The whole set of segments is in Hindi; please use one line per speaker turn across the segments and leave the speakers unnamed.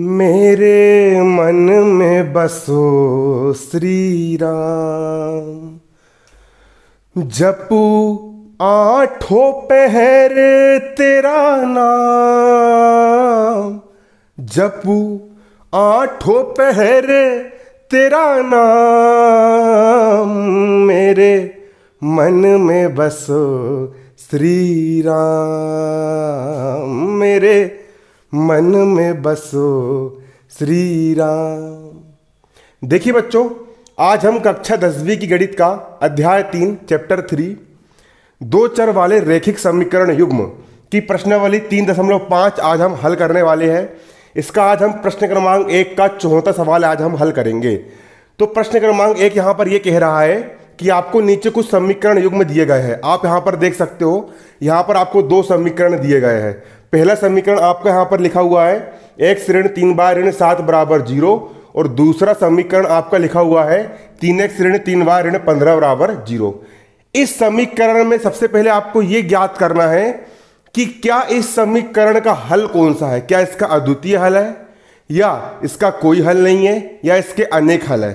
मेरे मन में बसो श्री राम जपू आठों पहर तेरा नाम जपू आठों पहर तेरा नाम मेरे मन में बसो श्री राम मेरे मन में बसो श्री राम देखिए बच्चों आज हम कक्षा दसवीं की गणित का अध्याय तीन चैप्टर थ्री दो चर वाले रेखिक समीकरण युग्म की प्रश्नावली तीन दशमलव पाँच आज हम हल करने वाले हैं इसका आज हम प्रश्न क्रमांक एक का चौथा सवाल आज हम हल करेंगे तो प्रश्न क्रमांक एक यहाँ पर यह कह रहा है कि आपको नीचे कुछ समीकरण युग्म दिए गए हैं आप यहाँ पर देख सकते हो यहाँ पर आपको दो समीकरण दिए गए हैं पहला समीकरण आपका यहाँ पर लिखा हुआ है एक्स ऋण तीन बार ऋण सात बराबर जीरो और दूसरा समीकरण आपका लिखा हुआ है तीन एक्स ऋण तीन बार ऋण पंद्रह बराबर जीरो इस समीकरण में सबसे पहले आपको ये ज्ञात करना है कि क्या इस समीकरण का हल कौन सा है क्या इसका अद्वितीय हल है या इसका कोई हल नहीं है या इसके अनेक हल है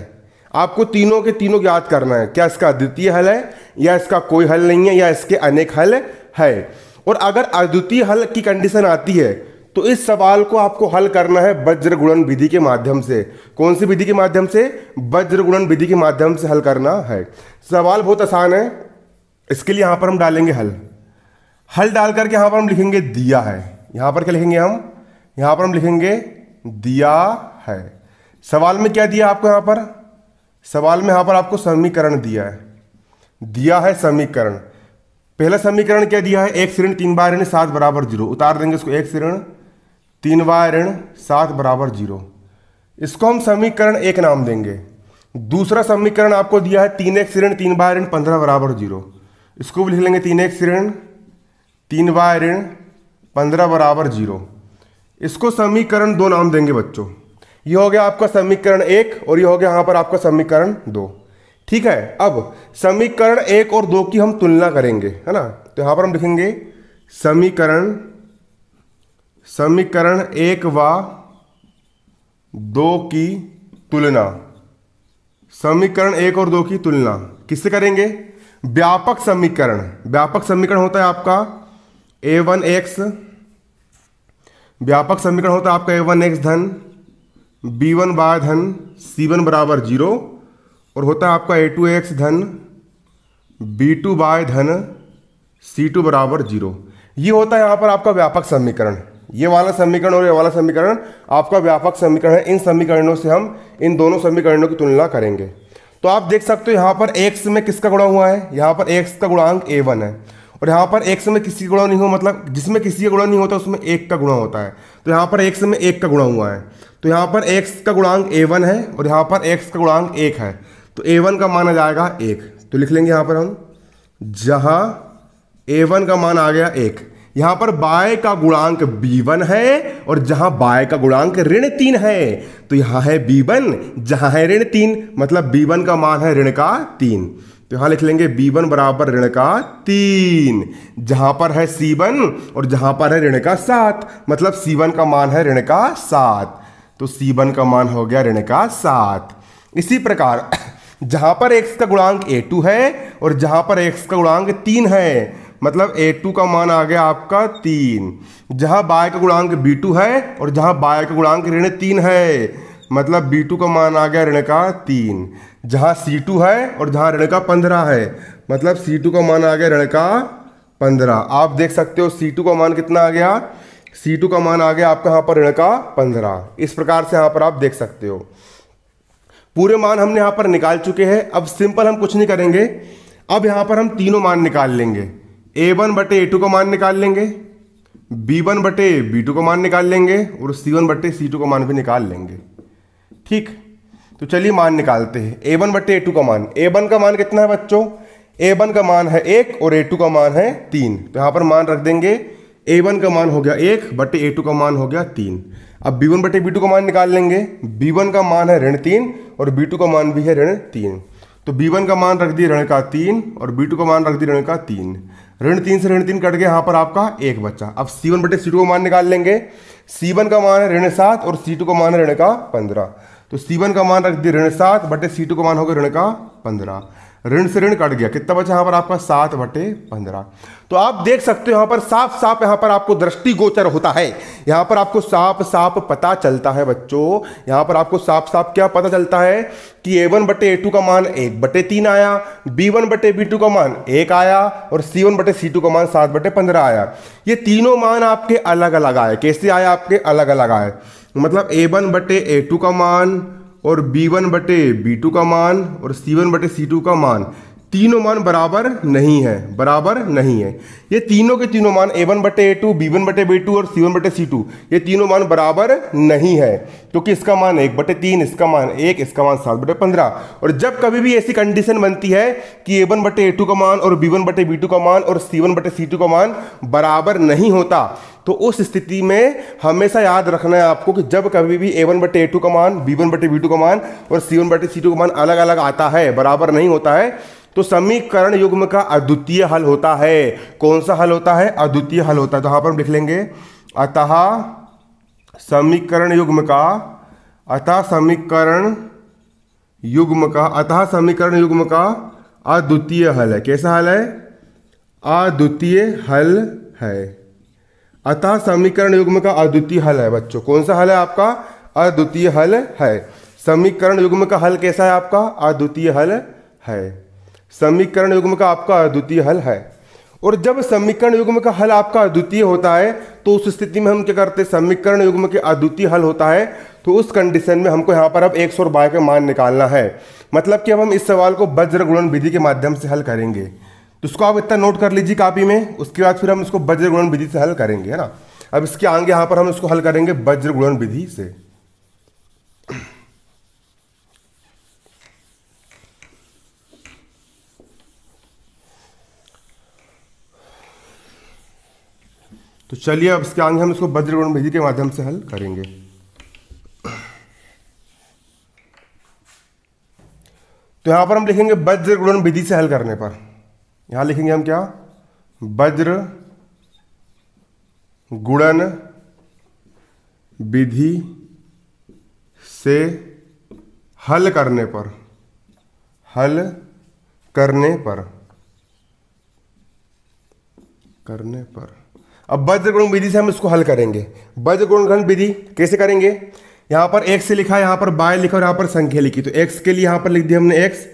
आपको तीनों के तीनों ज्ञात करना है क्या इसका अद्वितीय हल है या इसका कोई हल नहीं है या इसके अनेक हल है और अगर अद्वितीय हल की कंडीशन आती है तो इस सवाल को आपको हल करना है वज्र गुणन विधि के माध्यम से कौन सी विधि के माध्यम से वज्र गुणन विधि के माध्यम से हल करना है सवाल बहुत आसान है इसके लिए यहां पर हम डालेंगे हल हल डाल करके यहां पर हम लिखेंगे दिया है यहां पर क्या लिखेंगे हम यहां पर हम लिखेंगे दिया है सवाल में क्या दिया आपको यहां पर सवाल में यहां पर आपको समीकरण दिया है दिया है समीकरण पहला समीकरण क्या दिया है एक ऋण तीन बार ऋण सात बराबर जीरो उतार देंगे इसको एक ऋण तीन बार ऋण सात बराबर जीरो इसको हम समीकरण एक नाम देंगे दूसरा समीकरण आपको दिया है तीन एक ऋण तीन बार ऋण पंद्रह बराबर जीरो इसको भी लिख लेंगे तीन एक ऋण तीन बार ऋण पंद्रह बराबर जीरो इसको समीकरण दो नाम देंगे बच्चों ये हो गया आपका समीकरण एक और ये हो गया यहाँ पर आपका समीकरण दो ठीक है अब समीकरण एक और दो की हम तुलना करेंगे है ना तो यहां पर हम लिखेंगे समीकरण समीकरण एक व दो की तुलना समीकरण एक और दो की तुलना किससे करेंगे व्यापक समीकरण व्यापक समीकरण होता है आपका ए वन एक्स व्यापक समीकरण होता है आपका ए वन एक्स धन बी वन बाय धन सी वन बराबर जीरो और होता है आपका ए टू एक्स धन बी टू बाय धन सी टू बराबर जीरो ये होता है यहाँ पर आपका व्यापक समीकरण ये वाला समीकरण और ये वाला समीकरण आपका व्यापक समीकरण है इन समीकरणों से हम इन दोनों समीकरणों की तुलना करेंगे तो आप देख सकते हो यहाँ पर एक्स में किसका गुणा हुआ है यहाँ पर एक्स का गुणांक ए वन है और यहाँ पर एक्स में किसी का गुणा नहीं हो मतलब जिसमें किसी का गुणा नहीं होता उसमें एक का गुणा होता है तो यहाँ पर एक्स में एक का गुणा हुआ है तो यहाँ पर एक्स का गुणांक ए वन है और यहाँ पर एक्स का गुणांक एक है तो ए वन का मान आ जाएगा एक तो लिख लेंगे यहां पर हम जहां ए वन का मान आ गया एक यहां पर बाय का गुणांक b1 है और जहां बाय का गुणांक ऋण तीन है तो यहां है b1 जहां है ऋण तीन मतलब b1 का मान है ऋण का तीन तो यहां लिख लेंगे b1 बराबर ऋण का तीन जहां पर है c1 और जहां पर है ऋण का सात मतलब c1 का मान है ऋण का सात तो c1 का मान हो गया ऋण का सात इसी प्रकार जहां पर x का गुणांक ए टू है और जहां पर x का गुणांक तीन है मतलब ए टू का मान आ गया आपका तीन जहां बाय का गुणांक बी टू है और जहां बाय का गुणांक ऋण तीन है मतलब बी टू का मान आ गया ऋण का तीन जहां सी टू है और जहां ऋण का पंद्रह है मतलब सी टू का मान आ गया ऋण का पंद्रह आप देख सकते हो सी टू का मान कितना आ गया सी टू का मान आ गया आपका यहाँ पर ऋण का पंद्रह इस प्रकार से यहाँ पर आप देख सकते हो पूरे मान हमने यहाँ पर निकाल चुके हैं अब सिंपल हम कुछ नहीं करेंगे अब यहां पर हम तीनों मान निकाल लेंगे ए वन बटे ए टू का मान निकाल लेंगे बी वन बटे बी टू का मान निकाल लेंगे और सी वन बटे सी टू का मान भी निकाल लेंगे ठीक तो चलिए मान निकालते हैं ए वन बटे ए टू का मान ए वन का मान कितना है बच्चों ए वन का मान है एक और ए टू का मान है तीन तो यहाँ पर मान रख देंगे ए वन का मान हो गया एक बटे ए टू का मान हो गया तीन अब बी वन बटे बी टू का मान निकाल लेंगे बी वन का मान है ऋण तीन और बी टू का मान भी है ऋण तीन तो बी वन का मान रख दिए ऋण का तीन और बी टू का मान रख दिए ऋण का तीन ऋण तीन से ऋण तीन कट गया यहाँ पर आपका एक बच्चा अब सी वन बटे सी टू का मान निकाल लेंगे सी वन का मान है ऋण सात और सी टू का मान है ऋण का पंद्रह तो सी वन का मान रख दिए ऋण सात बटे सी टू का मान हो गया ऋण का पंद्रह ऋण से ऋण कट गया कितना बचा यहां पर आपका सात बटे पंद्रह तो आप देख सकते हो यहां पर साफ साफ यहां पर आपको दृष्टिगोचर होता है यहां पर आपको साफ साफ पता चलता है बच्चों यहां पर आपको साफ साफ क्या पता चलता है कि ए वन बटे ए टू का मान एक बटे तीन आया बी वन बटे बी टू का मान एक आया और सी वन बटे सी टू का मान सात बटे पंद्रह आया ये तीनों मान आपके अलग अलग आए कैसे आया आपके अलग अलग आए मतलब ए वन बटे ए टू का मान और b1 वन बटे बी टू का मान और c1 वन बटे सी टू का मान तीनों मान बराबर नहीं है बराबर नहीं है ये तीनों के तीनों मान a1 वन बटे ए टू बी वन बटे बी टू और c1 वन बटे सी टू ये तीनों मान बराबर नहीं है क्योंकि तो इसका मान एक बटे तीन इसका मान एक इसका मान सात बटे पंद्रह और जब कभी भी ऐसी कंडीशन बनती है कि a1 वन बटे ए टू का मान और b1 वन बटे बी टू का मान और c1 वन बटे सी का मान बराबर नहीं होता तो उस स्थिति में हमेशा याद रखना है आपको कि जब कभी भी ए वन बटे ए टू का मान बी वन बटे बी टू का मान और सी वन बटे सी टू का मान अलग अलग आता है बराबर नहीं होता है तो समीकरण युग्म का अद्वितीय हल होता है कौन सा हल होता है अद्वितीय हल होता है तो यहां पर हम लिख लेंगे अतः समीकरण युग्म का अतः समीकरण युग्म का अतः समीकरण युग्म का अद्वितीय हल है कैसा हल है अद्वितीय हल है अतः समीकरण युग्म का अद्वितीय हल है बच्चों कौन सा हल है आपका अद्वितीय हल है समीकरण युग्म का हल कैसा है आपका अद्वितीय हल है समीकरण युग्म का आपका अद्वितीय हल है और जब समीकरण युग्म का हल आपका अद्वितीय होता है तो उस स्थिति में हम क्या करते हैं समीकरण युग्म के अद्वितीय हल होता है तो उस कंडीशन में हमको यहाँ पर अब एक सौ बाय का मान निकालना है मतलब कि अब हम इस सवाल को वज्र गुणन विधि के माध्यम से हल करेंगे तो उसको आप इतना नोट कर लीजिए कापी में उसके बाद फिर हम इसको वज्र गुणन विधि से हल करेंगे है ना अब इसके आगे यहां पर हम इसको हल करेंगे वज्र गुणन विधि से तो चलिए अब इसके आगे हम इसको वज्र गुणन विधि के माध्यम से हल करेंगे तो यहां पर हम लिखेंगे वज्र गुणन विधि से हल करने पर यहां लिखेंगे हम क्या वज्र गुणन विधि से हल करने पर हल करने पर करने पर अब वज्र गुण विधि से हम इसको हल करेंगे वज्र गुण विधि कैसे करेंगे यहां पर एक्स लिखा यहां पर बाय लिखा और यहां पर संख्या लिखी तो एक्स के लिए यहां पर लिख दिया हमने एक्स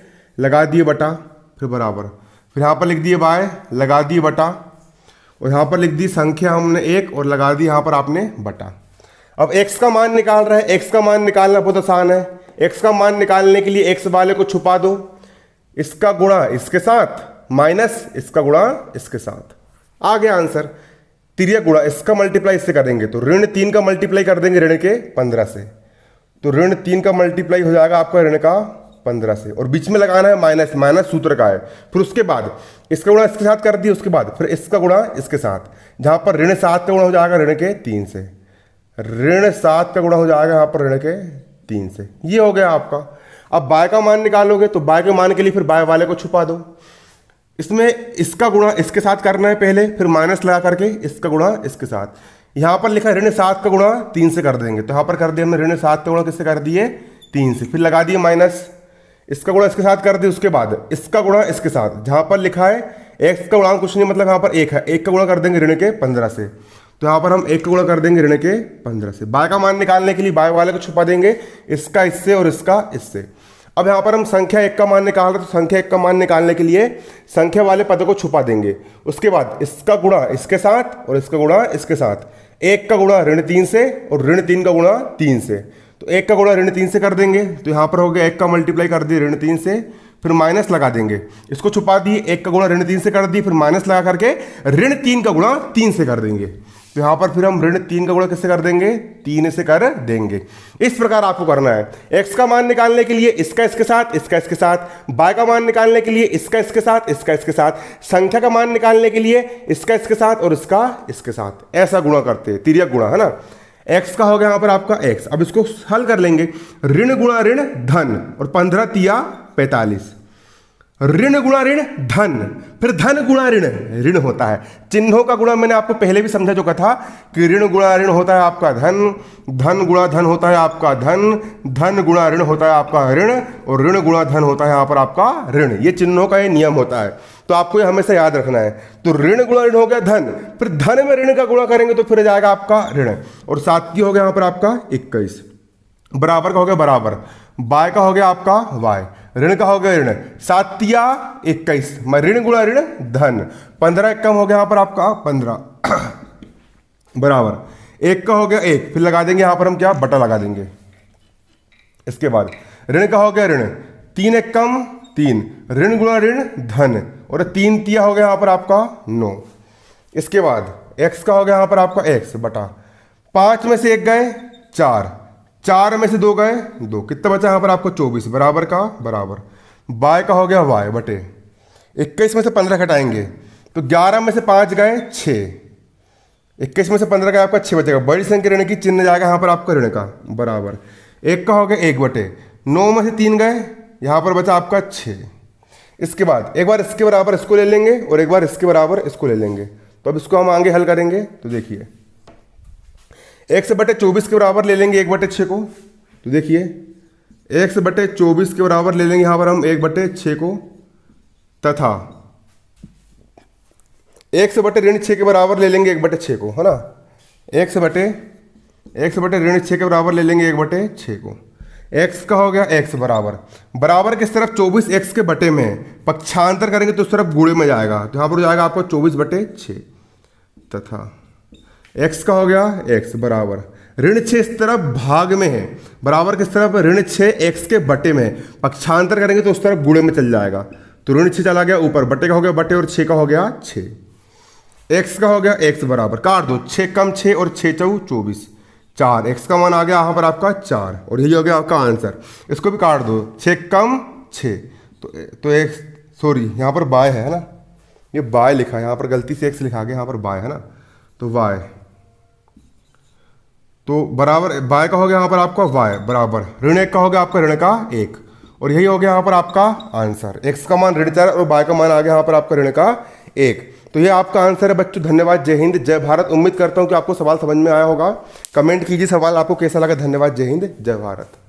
लगा दिए बटा फिर बराबर फिर यहाँ पर लिख दिए बाय लगा दिए बटा और यहाँ पर लिख दी संख्या हमने एक और लगा दी यहाँ पर आपने बटा अब x का मान निकाल रहा है x का मान निकालना बहुत आसान है x का मान निकालने के लिए x वाले को छुपा दो इसका गुणा इसके साथ माइनस इसका गुणा इसके साथ आ गया आंसर तिरिया गुणा इसका मल्टीप्लाई इससे करेंगे तो ऋण तीन का मल्टीप्लाई कर देंगे ऋण के पंद्रह से तो ऋण तीन का मल्टीप्लाई हो जाएगा आपका ऋण का पंद्रह से और बीच में लगाना है माइनस माइनस सूत्र का है फिर उसके बाद इसका गुणा इसके साथ कर दिया उसके बाद फिर इसका गुणा इसके साथ जहाँ पर ऋण सात का गुणा हो जाएगा ऋण के तीन से ऋण सात का गुणा हो जाएगा यहाँ पर ऋण के तीन से ये हो गया आपका अब बाय का मान निकालोगे तो बाय के मान के लिए फिर बाय वाले को छुपा दो इसमें इसका गुणा इसके साथ करना है पहले फिर माइनस लगा करके इसका गुणा इसके साथ यहाँ पर लिखा ऋण सात का गुणा तीन से कर देंगे तो यहाँ पर कर दिया हमने ऋण सात का गुणा किससे कर दिए तीन से फिर लगा दिए माइनस इसका गुणा इसके साथ कर दे उसके बाद इसका गुणा इसके साथ जहां पर लिखा है एक्स का गुणा कुछ नहीं मतलब यहाँ पर एक है एक का गुणा कर देंगे ऋण के पंद्रह से तो यहाँ पर हम एक का गुणा कर देंगे ऋण के पंद्रह से बाय का मान निकालने के लिए बाय वाले को छुपा देंगे इसका इससे और इसका इससे अब यहां पर हम संख्या एक का मान निकाल रहे तो संख्या एक का मान निकालने के लिए संख्या वाले पद को छुपा देंगे उसके बाद इसका गुणा इसके साथ और इसका गुणा इसके साथ एक का गुणा ऋण तीन से और ऋण तीन का गुणा तीन से तो एक का गुणा ऋण तीन से कर देंगे तो यहाँ पर हो गया एक का मल्टीप्लाई कर दिए ऋण तीन से फिर माइनस लगा देंगे इसको छुपा दिए एक का गुणा ऋण तीन से कर दिए फिर माइनस लगा करके ऋण तीन का गुणा तीन से कर देंगे तो यहाँ पर फिर हम ऋण तीन का गुणा किससे कर देंगे तीन से कर देंगे इस प्रकार आपको करना है एक्स का मान निकालने के लिए इसका इसके साथ इसका इसके साथ बाय का मान निकालने के लिए इसका इसके साथ इसका इसके साथ संख्या का मान निकालने के लिए इसका इसके साथ और इसका इसके साथ ऐसा गुणा करते हैं तिरक गुणा है ना एक्स का हो गया यहां पर आपका एक्स अब इसको हल कर लेंगे ऋण गुणा ऋण धन और पंद्रह तिया पैतालीस ऋण गुणा ऋण धन फिर धन गुणा ऋण ऋण होता है चिन्हों का गुणा मैंने आपको पहले भी समझा चुका था कि ऋण गुणा ऋण होता है आपका धन धन गुणा धन होता है आपका धन धन गुणा ऋण होता है आपका ऋण और ऋण गुणा धन होता है यहां पर आपका ऋण ये चिन्हों का ये नियम होता है तो आपको ये हमेशा याद रखना है तो ऋण गुणा ऋण हो गया धन फिर धन में ऋण का गुणा करेंगे तो फिर जाएगा आपका ऋण और सात की हो गया यहां पर आपका इक्कीस बराबर का हो गया बराबर बाय का हो गया आपका वाई ऋण का हो गया ऋण सातिया इक्कीस मैं ऋण गुणा ऋण धन पंद्रह कम हो गया यहां पर आपका पंद्रह बराबर एक का हो गया एक फिर लगा देंगे यहां पर हम क्या बटा लगा देंगे इसके बाद ऋण का हो गया ऋण तीन एक कम तीन ऋण गुणा ऋण धन और तीन तिया हो गया यहां पर आपका नो इसके बाद एक्स का हो गया यहां पर आपका एक्स बटा पांच में से एक गए चार चार में से दो गए दो कितना बचा यहाँ पर आपको चौबीस बराबर का बराबर बाय का हो गया वाय बटे इक्कीस में से पंद्रह घटाएंगे तो ग्यारह में से पाँच गए छः इक्कीस में से पंद्रह का आपका छः बचेगा बड़ी संख्या ऋण की चिन्ह जाएगा यहाँ पर आपका ऋण का बराबर एक का हो गया एक बटे नौ में से तीन गए यहाँ पर बचा आपका छः इसके बाद एक बार इसके बराबर इसको ले लेंगे और एक बार इसके बराबर इसको ले लेंगे तो अब इसको हम आगे हल करेंगे तो देखिए एक्स बटे चौबीस के बराबर ले लेंगे एक बटे छः को तो देखिए एक से बटे चौबीस के बराबर ले लेंगे यहाँ पर हम एक बटे छः को तथा एक से बटे ऋण छः के बराबर ले लेंगे एक बटे छः को है ना एक से बटे एक से बटे ऋण छः के बराबर ले लेंगे एक बटे छः को एक्स का हो गया एक्स बराबर बराबर किस तरफ चौबीस एक्स के बटे में पक्षांतर करेंगे तो उस तरफ गुड़े में जाएगा तो यहाँ पर जाएगा आपको चौबीस बटे छः तथा एक्स का हो गया एक्स बराबर ऋण छः इस तरफ भाग में है बराबर किस तरफ ऋण छः एक्स के बटे में है पक्षांतर करेंगे तो उस तरफ गुड़े में चल जाएगा तो ऋण छः चला गया ऊपर बटे का हो गया बटे और छः का हो गया छः एक्स का हो गया एक्स बराबर काट दो छः कम छः और छः चौ चौबीस चार एक्स का मान आ गया यहाँ पर आपका चार और यही हो गया आपका आंसर इसको भी काट दो छः कम छः तो तो एक्स सॉरी यहाँ पर बाय है ना ये बाय लिखा है यहाँ पर गलती से एक्स लिखा गया यहाँ पर बाय है ना तो वाई तो बराबर बाय का हो गया यहाँ पर आपका वाई बराबर ऋण एक का हो गया आपका ऋण का एक और यही हो गया यहाँ पर आपका आंसर एक्स का मान ऋण चार और बाय का मान आ गया यहाँ पर आपका ऋण का एक तो ये आपका आंसर है बच्चों धन्यवाद जय हिंद जय भारत उम्मीद करता हूँ कि आपको सवाल समझ में आया होगा कमेंट कीजिए सवाल आपको कैसा लगा धन्यवाद जय हिंद जय भारत